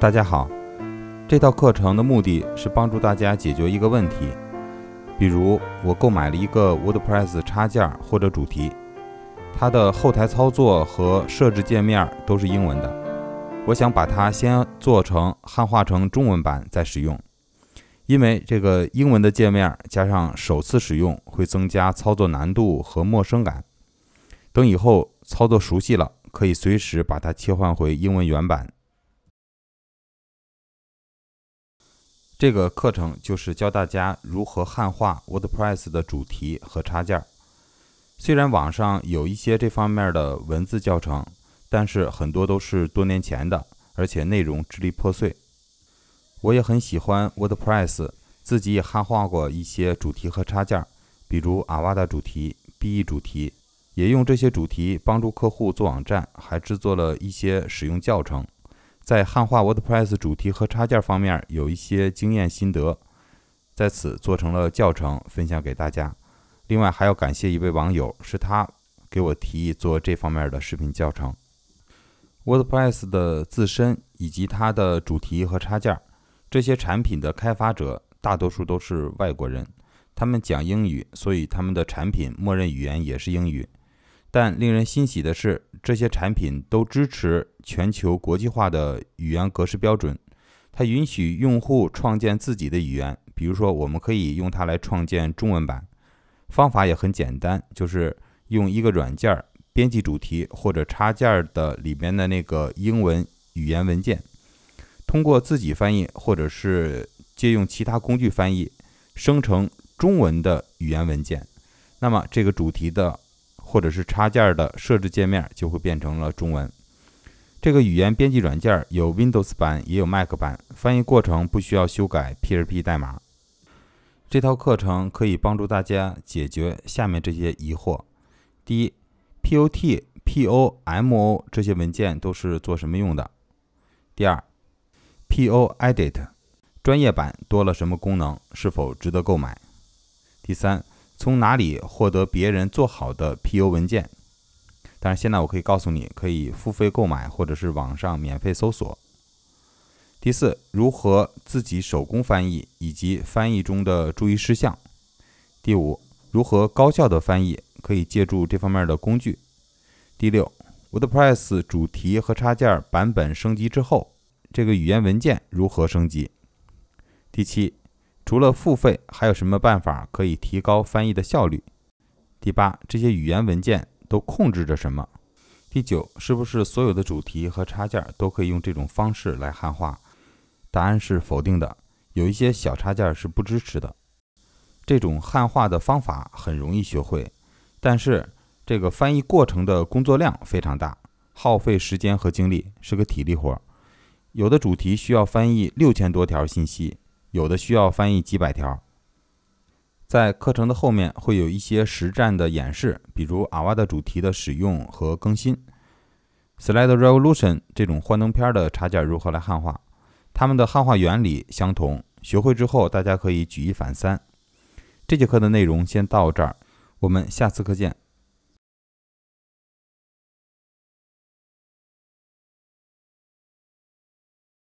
大家好，这套课程的目的是帮助大家解决一个问题。比如，我购买了一个 WordPress 插件或者主题，它的后台操作和设置界面都是英文的。我想把它先做成汉化成中文版再使用，因为这个英文的界面加上首次使用会增加操作难度和陌生感。等以后操作熟悉了，可以随时把它切换回英文原版。这个课程就是教大家如何汉化 WordPress 的主题和插件。虽然网上有一些这方面的文字教程，但是很多都是多年前的，而且内容支离破碎。我也很喜欢 WordPress，自己也汉化过一些主题和插件，比如阿瓦 a 主题、BE 主题，也用这些主题帮助客户做网站，还制作了一些使用教程。在汉化 WordPress 主题和插件方面有一些经验心得，在此做成了教程分享给大家。另外还要感谢一位网友，是他给我提议做这方面的视频教程。WordPress 的自身以及它的主题和插件，这些产品的开发者大多数都是外国人，他们讲英语，所以他们的产品默认语言也是英语。但令人欣喜的是，这些产品都支持全球国际化的语言格式标准。它允许用户创建自己的语言，比如说，我们可以用它来创建中文版。方法也很简单，就是用一个软件编辑主题或者插件的里面的那个英文语言文件，通过自己翻译或者是借用其他工具翻译，生成中文的语言文件。那么这个主题的。或者是插件的设置界面就会变成了中文。这个语言编辑软件有 Windows 版，也有 Mac 版。翻译过程不需要修改 p h p 代码。这套课程可以帮助大家解决下面这些疑惑：第一 p o t POMO 这些文件都是做什么用的？第二，PO Edit 专业版多了什么功能？是否值得购买？第三。从哪里获得别人做好的 PU 文件？但是现在我可以告诉你，可以付费购买，或者是网上免费搜索。第四，如何自己手工翻译以及翻译中的注意事项。第五，如何高效的翻译，可以借助这方面的工具。第六，WordPress 主题和插件版本升级之后，这个语言文件如何升级？第七。除了付费，还有什么办法可以提高翻译的效率？第八，这些语言文件都控制着什么？第九，是不是所有的主题和插件都可以用这种方式来汉化？答案是否定的，有一些小插件是不支持的。这种汉化的方法很容易学会，但是这个翻译过程的工作量非常大，耗费时间和精力，是个体力活。有的主题需要翻译六千多条信息。有的需要翻译几百条，在课程的后面会有一些实战的演示，比如阿瓦的主题的使用和更新，Slide Revolution 这种幻灯片的插件如何来汉化，它们的汉化原理相同，学会之后大家可以举一反三。这节课的内容先到这儿，我们下次课见。